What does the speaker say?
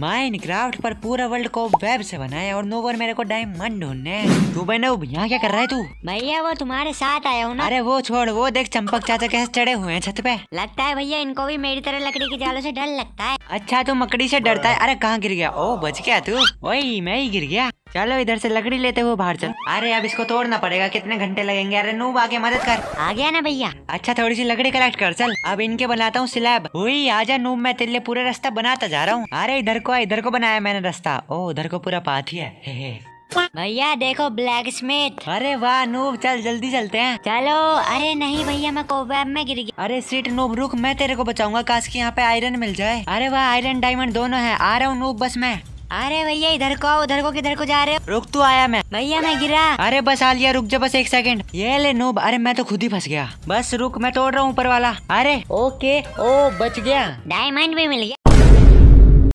Minecraft पर पूरा world को वेब से बनाया और नोवर मेरे को डायमंड ढूंढने तू भाई यहाँ क्या कर रहा है तू भैया वो तुम्हारे साथ आया हूँ अरे वो छोड़ वो देख चंपक चाचा कैसे चढ़े हुए हैं छत पे लगता है भैया इनको भी मेरी तरह लकड़ी के जालों से डर लगता है अच्छा तू मकड़ी से डरता है हाँ। अरे कहाँ गिर गया ओ बच गया तू वही मैं ही गिर गया चलो इधर से लकड़ी लेते हुए बाहर चल अरे अब इसको तोड़ना पड़ेगा कितने घंटे लगेंगे अरे नूब आगे मदद कर आ गया ना भैया अच्छा थोड़ी सी लकड़ी कलेक्ट कर चल अब इनके बनाता हूँ स्लैब हुई आजा नूब मैं तेरे लिए पूरा रास्ता बनाता जा रहा हूँ अरे इधर को इधर को बनाया मैंने रास्ता ओ उधर को पूरा पाथ ही है भैया देखो ब्लैक स्मिथ अरे वाह नूब चल जल्दी चलते हैं चलो अरे नहीं भैया मैं कोवैब में गिर गया अरे सीट नूब रुक मैं तेरे को बचाऊंगा काश की यहाँ पे आयरन मिल जाए अरे वाह आयरन डायमंड दोनों है आ रहा हूँ नूब बस मैं अरे भैया इधर को आओ उधर को किधर को जा रहे हो रुक तू तो आया मैं भैया मैं गिरा अरे बस आ लिया रुक जा बस एक सेकंड ये ले नोब अरे मैं तो खुद ही फंस गया बस रुक मैं तोड़ रहा हूँ ऊपर वाला अरे ओके ओ बच गया डायमंड भी मिल गया